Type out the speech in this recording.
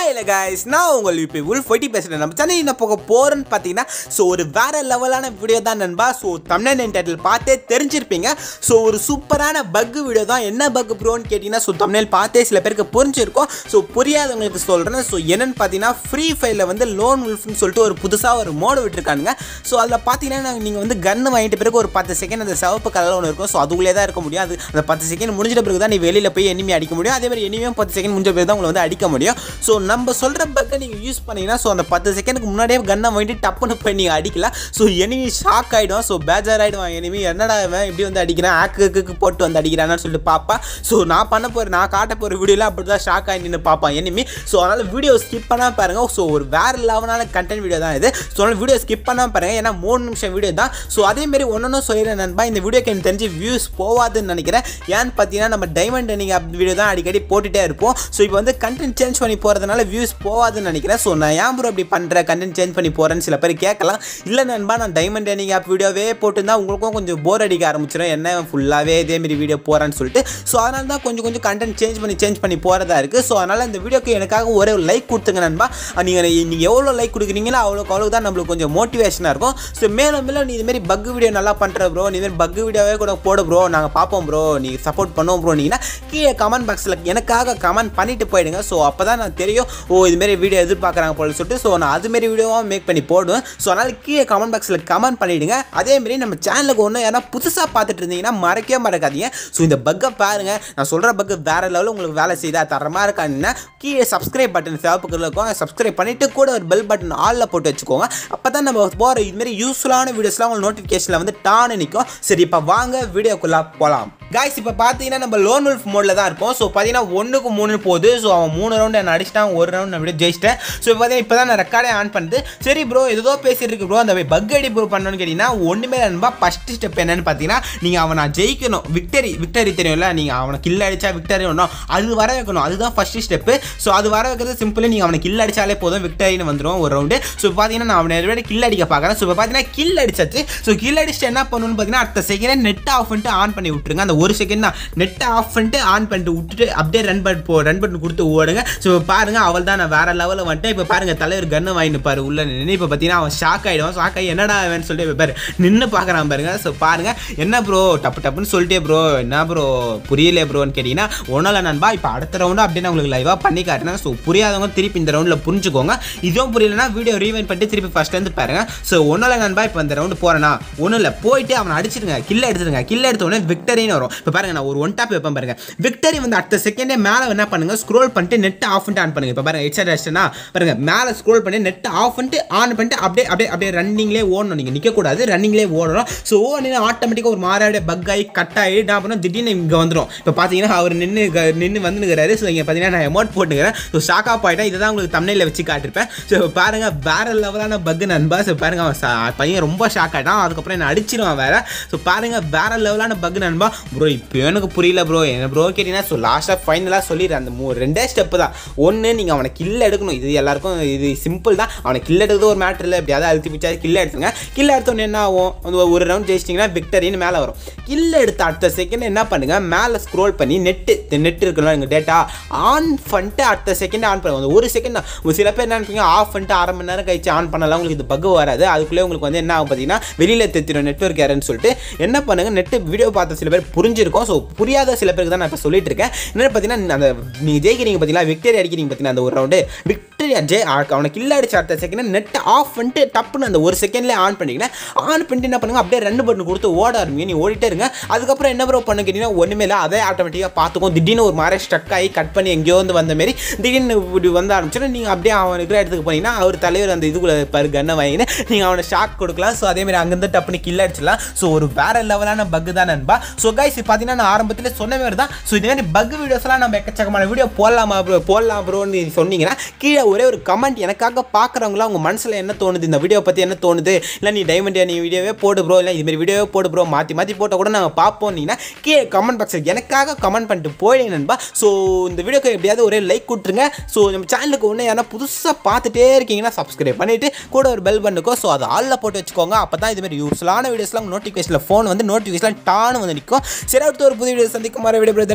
ஹாயில் guys நான் உங்கள் இப்போ உள் ஃபொட்டி பேசுகிறேன் நம்ம சேனல் போக போகிறேன்னு பார்த்தீங்கன்னா ஸோ ஒரு வேறு லெவலான வீடியோ தான் நண்பா ஸோ தமிழ் டைட்டில் பார்த்தே தெரிஞ்சிருப்பீங்க ஸோ ஒரு சூப்பரான பக் வீடியோ தான் என்ன பக் ப்ரோன்னு கேட்டிங்கன்னா ஸோ தமிழில் பார்த்தே சில பேருக்கு புரிஞ்சிருக்கும் ஸோ புரியாதவங்களுக்கு சொல்கிறேன் ஸோ என்னென்னு பார்த்தீங்கன்னா ஃப்ரீ ஃபைரில் வந்து லோன் உல்ஃப்னு சொல்லிட்டு ஒரு புதுசாக ஒரு மோடு விட்டுருக்கானுங்க ஸோ அதில் பார்த்தீங்கன்னா நீங்கள் வந்து கன்று வாங்கிட்டு பிறகு ஒரு பத்து செகண்ட் அந்த சிவப்பு கலரில் ஒன்று இருக்கும் ஸோ அதுக்குள்ளே தான் இருக்க முடியும் அது அந்த பத்து செகண்ட் முடிஞ்ச பிறகு தான் நீ வெளியில் போய் எனிமே அடிக்க முடியும் அதே மாதிரி எனிமே பத்து செகண்ட் முடிஞ்ச பிறகு தான் உங்களை வந்து அடிக்க முடியும் ஸோ நம்ம சொல்கிற பக்கம் நீங்கள் யூஸ் பண்ணிங்கன்னா ஸோ அந்த பத்து செகண்டுக்கு முன்னாடியே கன்னை வாங்கிட்டு டப்புன்னு போய் நீங்கள் அடிக்கலாம் ஸோ எனிமி ஷாக் ஆகிடும் ஸோ பேஜார் ஆகிடுவான் எனிமி என்னடா இவன் இப்படி வந்து அடிக்கிறான் ஆக்கு போட்டு வந்து அடிக்கிறான்னு சொல்லிட்டு பார்ப்பான் ஸோ நான் பண்ண போகிற நான் காட்ட போகிற வீடியோவில் அப்படி தான் ஷாக் ஆகி நின்று பார்ப்பான் எனிமி ஸோ அதனால் வீடியோ ஸ்கிப் பண்ணாமல் பாருங்கள் ஸோ ஒரு வேறு லெவலான கண்டென்ட் வீடியோ தான் இது ஸோ அதனால் வீடியோ ஸ்கிப் பண்ணாமல் பாருங்கள் ஏன்னா மூணு நிமிஷம் வீடியோ தான் ஸோ அதேமாரி ஒன்றும் சொல்லிடுறேன் நண்பா இந்த வீடியோக்கு எனக்கு தெரிஞ்சு வியூஸ் போகாதுன்னு நினைக்கிறேன் ஏன்னு பார்த்தீங்கன்னா நம்ம டைமண்ட் நீங்கள் வீடியோ தான் அடிக்கடி போட்டுகிட்டே இருப்போம் ஸோ இப்போ வந்து கண்டென்ட் சேஞ்ச் பண்ணி போகிறதுனால அதனால் வியூஸ் போகாதுன்னு நினைக்கிறேன் ஸோ நான் ஏன் ப்ரோ அப்படி பண்ணுற கண்டென்ட் சேஞ்ச் பண்ணி போகிறேன்னு சில பேர் கேட்கலாம் இல்லை நண்பா நான் டைமண்ட் ஏர்னிங் ஆப் வீடியோவே போட்டுருந்தா உங்களுக்கும் கொஞ்சம் போர் அடிக்க ஆரம்பிச்சிடும் என்ன ஃபுல்லாகவே இதேமாரி வீடியோ போகிறேன்னு சொல்லிட்டு ஸோ அதனால தான் கொஞ்சம் கொஞ்சம் கண்டென்ட் சேஞ்ச் பண்ணி சேஞ்ச் பண்ணி போகிறதா இருக்குது ஸோ அதனால் இந்த வீடியோக்கு எனக்காக ஒரே ஒரு லைக் கொடுத்துங்க நண்பா நீங்கள் நீங்கள் எவ்வளோ லைக் கொடுக்குறீங்களோ அவ்வளோக்கு அவ்வளோ தான் நம்மளுக்கு கொஞ்சம் மோட்டிவேஷனாக இருக்கும் ஸோ மேலும் மேலும் நீ இதுமாரி பக் வீடியோ நல்லா பண்ணுற ப்ரோ மாதிரி பக் வீடியோவே கூட போட ப்ரோ நாங்கள் பார்ப்போம் ப்ரோ நீங்கள் சப்போர்ட் பண்ணுவோம் ப்ரோ நீங்கன்னா கீழே கமெண்ட் பாக்ஸில் எனக்காக கமெண்ட் பண்ணிட்டு போயிடுங்க ஸோ அப்போ தான் நான் தெரியும் ஓ இதுமாரி வீடியோ எதிர்பார்க்குறாங்க போல சொல்லிட்டு ஸோ நான் அதுமாரி வீடியோவாக மேக் பண்ணி போடுவேன் ஸோ அதனால் கீழே கமெண்ட் பாக்ஸில் கமெண்ட் பண்ணிவிடுங்க அதேமாரி நம்ம சேனலுக்கு ஒன்று ஏன்னா புதுசாக பார்த்துட்டு இருந்தீங்கன்னா மறக்கவே மறக்காதீங்க ஸோ இந்த பக்கை பாருங்கள் நான் சொல்கிற பக்கு வேறு லெவலில் உங்களுக்கு வேலை செய்தால் தரமாக இருக்காங்கன்னா கீழே சப்ஸ்கிரைப் பட்டன் தேவைப்பக்கில் இருக்கும் சப்ஸ்கிரைப் பண்ணிவிட்டு கூட ஒரு பெல் பட்டன் ஆலில் போட்டு வச்சுக்கோங்க அப்போ தான் நம்ம போகிற இதுமாரி யூஸ்ஃபுல்லான வீடியோஸ்லாம் உங்களுக்கு நோட்டிஃபிகேஷனில் வந்து டான்னு நிற்கும் சரி இப்போ வாங்க வீடியோக்குள்ளே போகலாம் காய்ஸ் இப்போ பார்த்தீங்கன்னா நம்ம லோன் உல்ஃப் மோடில் தான் இருக்கும் ஸோ பார்த்தீங்கன்னா ஒன்றுக்கு மூணு போகுது ஸோ அவன் மூணு ரவுண்டு நான் அடிச்சிட்டான் ஒரு ரவுண்ட் அப்படியே ஜெயிச்சிட்டேன் ஸோ பார்த்தீங்கன்னா இப்போ தான் நான் ரெக்கார்டே ஆன் பண்ணுது சரி ப்ரோ ஏதோ பேசிட்டு இருக்கு ப்ரோ அந்த பக் அடி ப்ரோ பண்ணணும்னு கேட்டிங்கன்னா ஒன்றுமே நண்பா ஃபஸ்ட்டு ஸ்டெப் என்னன்னு பார்த்தீங்கன்னா நீங்கள் அவனை ஜெயிக்கணும் விக்டரி விக்டரி தெரியும்ல நீங்கள் அவனை கில் அடித்தா விக்டரி ஒன்றும் அது வர வைக்கணும் அதுதான் ஃபஸ்ட்டு ஸ்டெப்பு ஸோ அது வர வைக்கிறது சிம்பிள் நீங்கள் அவனை கில் அடித்தாலே போதும் விக்டரின்னு வந்துடும் ஒரு ரவுண்டு ஸோ பார்த்தீங்கன்னா நான் அவனை நிறைய கில் அடிக்க பார்க்குறேன் ஸோ இப்போ பார்த்தீங்கன்னா கில் அடிச்சாச்சு ஸோ கில் அடிச்சுட்டு என்ன பண்ணணும்னு பார்த்தீங்கன்னா அடுத்த செகண்ட் நெட் ஆஃப் பண்ணிட்டு ஆன் பண்ணி விட்டுருங்க அந்த ஒரு செகண்ட் தான் நெட்டை ஆஃப் பண்ணிட்டு ஆன் பண்ணிட்டு விட்டுட்டு அப்படியே ரன் பட் போ ரன் பண்ணி கொடுத்து ஓடுங்க ஸோ பாருங்கள் அவள் தான் நான் வேற லெவலில் வந்துட்டு இப்போ பாருங்கள் தலைவர் கன்னை வாங்கிட்டு பாரு உள்ள நின்று இப்போ பார்த்தீங்கன்னா அவன் ஷாக் ஆகிடுவான் ஷாக் ஆகி என்னடா வேணும்னு சொல்லிட்டு பாரு நின்று பார்க்குறான் பாருங்க ஸோ பாருங்கள் என்ன ப்ரோ டப்பு டப்புன்னு சொல்லிட்டே ப்ரோ என்ன ப்ரோ புரியல ப்ரோன்னு கேட்டிங்கன்னா ஒன்றும் நண்பா இப்போ அடுத்த ரவுண்டு அப்படின்னு உங்களுக்கு லைவாக பண்ணி காட்டினா ஸோ புரியாதவங்க திருப்பி இந்த ரவுண்டில் புரிஞ்சுக்கோங்க இதுவும் புரியலன்னா வீடியோ ரீவைன் பண்ணிட்டு திருப்பி ஃபஸ்ட்லேருந்து பாருங்கள் ஸோ ஒன்றும் இல்லை நண்பா இப்போ இந்த ரவுண்டு போகிறேன்னா ஒன்றும் இல்லை போயிட்டு அவனை அடிச்சிருங்க கில்ல எடுத்துருங்க கில்ல எடுத்த உடனே விக்டரின்னு வரும் வரும் இப்போ பாருங்கள் நான் ஒரு ஒன் டாப் வைப்பேன் பாருங்க விக்டரி வந்து அடுத்த செகண்டே மேலே என்ன பண்ணுங்க ஸ்க்ரோல் பண்ணிட்டு நெட் ஆஃப் பண்ணிட்டு ஆன் பண்ணுங்க இப்போ பாருங்க ஹெட்செட் ஆச்சுன்னா பாருங்கள் மேலே ஸ்க்ரோல் பண்ணி நெட் ஆஃப் பண்ணிட்டு ஆன் பண்ணிட்டு அப்படியே அப்படியே அப்படியே ரன்னிங்லேயே ஓடணும் நீங்கள் நிற்கக்கூடாது ரன்னிங்லே ஓடணும் ஸோ ஓ நின்று ஆட்டோமேட்டிக்காக ஒரு மாறாவிட பக் ஆகி கட் ஆகி நான் பண்ண திடீர்னு இங்கே வந்துடும் இப்போ பார்த்தீங்கன்னா அவர் நின்று நின்று வந்துருக்கிறாரு ஸோ இங்கே பார்த்தீங்கன்னா நான் அமௌண்ட் போட்டுக்கிறேன் ஸோ ஷாக் ஆஃப் ஆகிட்டேன் இதுதான் உங்களுக்கு தமிழில் வச்சு காட்டிருப்பேன் ஸோ பாருங்க வேற லெவலான பக்கு நண்பா ஸோ பாருங்கள் அவன் பையன் ரொம்ப ஷாக் ஆகிட்டான் அதுக்கப்புறம் என்ன அடிச்சிருவான் வேற ஸோ பாருங்க வேற லெவலான பக் நண்பா ப்ரோ இப்போ எனக்கு புரியல ப்ரோ என்ன ப்ரோ கேட்டிங்கன்னா ஸோ லாஸ்ட்டாக ஃபைனலாக சொல்லிடுறேன் அந்த மூ ரெண்டே ஸ்டெப்பு தான் ஒன்று நீங்கள் அவனை கில்ல எடுக்கணும் இது எல்லாருக்கும் இது சிம்பிள் தான் அவனை கில்ல எடுக்கிறது ஒரு மேட்ரு இல்லை எப்படியாவது அழுத்தி பிடிச்சா கில்ல எடுத்துங்க கில்ல எடுத்தோன்னு என்ன ஆகும் ஒரு ரவுண்ட் ஜெயிச்சிட்டிங்கன்னா விக்டரின்னு மேலே வரும் கில்ல எடுத்த அடுத்த செகண்ட் என்ன பண்ணுங்கள் மேலே ஸ்க்ரோல் பண்ணி நெட்டு நெட் இருக்கணும் எங்கள் டேட்டா ஆன் பண்ணிட்டு அடுத்த செகண்ட் ஆன் பண்ணுவோம் ஒரு செகண்ட் தான் சில பேர் என்ன நினைப்பீங்க ஆஃப் பண்ணிட்டு அரை மணி நேரம் கழிச்சு ஆன் பண்ணலாம் உங்களுக்கு இது பக் வராது அதுக்குள்ளே உங்களுக்கு வந்து என்ன ஆகும் பார்த்தீங்கன்னா வெளியில் தெத்திடும் நெட்ஒர்க் யாருன்னு சொல்லிட்டு என்ன பண்ணுங்கள் நெட்டு வீடியோ பார்த்த சில பேர் புரிஞ்சு புரிஞ்சிருக்கும் ஸோ புரியாத சில பேருக்கு தான் நான் இப்போ சொல்லிட்டு இருக்கேன் என்னென்னு பார்த்தீங்கன்னா அந்த நீங்கள் ஜெயிக்கிறீங்க பார்த்தீங்கன்னா விக்டரி அடிக்கிறீங்க பார்த்தீங்கன்னா அந்த ஒரு ரவுண்டு விக் சட்டரியா ஜே அவனை கில் அடிச்சு அடுத்த செகண்ட் நெட் ஆஃப் பண்ணிட்டு டப்புன்னு அந்த ஒரு செகண்ட்லேயே ஆன் பண்ணிக்கிறேன் ஆன் பண்ணிட்டு என்ன பண்ணுங்க அப்படியே ரெண்டு பட்டன் கொடுத்து ஓட ஆரம்பிங்க நீ ஓடிட்டே இருங்க அதுக்கப்புறம் என்ன ப்ரோ பண்ண கேட்டிங்கன்னா ஒன்றுமே இல்லை அதே ஆட்டோமேட்டிக்காக பார்த்துக்கும் திடீர்னு ஒரு மாதிரி ஸ்ட்ரக் ஆகி கட் பண்ணி எங்கேயோ வந்து வந்த மாரி திடீர்னு இப்படி வந்து ஆரம்பிச்சோன்னா நீங்கள் அப்படியே அவன் இருக்கிற இடத்துக்கு போனீங்கன்னா அவர் தலைவர் அந்த இதுக்குள்ளே பாரு கண்ணை வாங்கினு நீங்கள் அவனை ஷாக் கொடுக்கலாம் ஸோ அதேமாதிரி அங்கேருந்து டப்புன்னு கில் அடிச்சிடலாம் ஸோ ஒரு வேற லெவலான பக்கு தான் நண்பா ஸோ கைஸ் பார்த்தீங்கன்னா நான் ஆரம்பத்தில் சொன்ன மாதிரி தான் ஸோ இதே மாதிரி பக் வீடியோஸ்லாம் நம்ம எக்கச்சக்கமான வீடியோ போடலாமா ப்ரோ போடலாம் ப்ரோன்னு சொன்னீங்கன்னா கீழே ஒரே ஒரு கமெண்ட் எனக்காக பார்க்குறவங்களா அவங்க மனசில் என்ன தோணுது இந்த வீடியோ பற்றி என்ன தோணுது இல்லை நீ டைமண்ட் நீ வீடியோவே போடு ப்ரோ இல்லை இதுமாரி வீடியோவே போடு ப்ரோ மாற்றி மாற்றி போட்டால் கூட நாங்கள் பார்ப்போம் நீங்கன்னா கே கமெண்ட் பாக்ஸில் எனக்காக கமெண்ட் பண்ணிட்டு போயிடுங்க நண்பா ஸோ இந்த வீடியோக்கு எப்படியாவது ஒரே லைக் கொடுத்துருங்க ஸோ நம்ம சேனலுக்கு ஒன்று யாரா புதுசாக பார்த்துட்டே இருக்கீங்கன்னா சப்ஸ்கிரைப் பண்ணிவிட்டு கூட ஒரு பெல் பண்ணுக்கோ ஸோ அதை ஆளில் போட்டு வச்சுக்கோங்க அப்போ தான் இதுமாரி யூஸ்ஃபுல்லான வீடியோஸ்லாம் நோட்டிஃபிகேஷனில் ஃபோன் வந்து நோட்டிஃபிகேஷன் டான் வந்து நிற்கும் சரி அடுத்த ஒரு புது வீடியோ சந்திக்கும் மர வீடியோ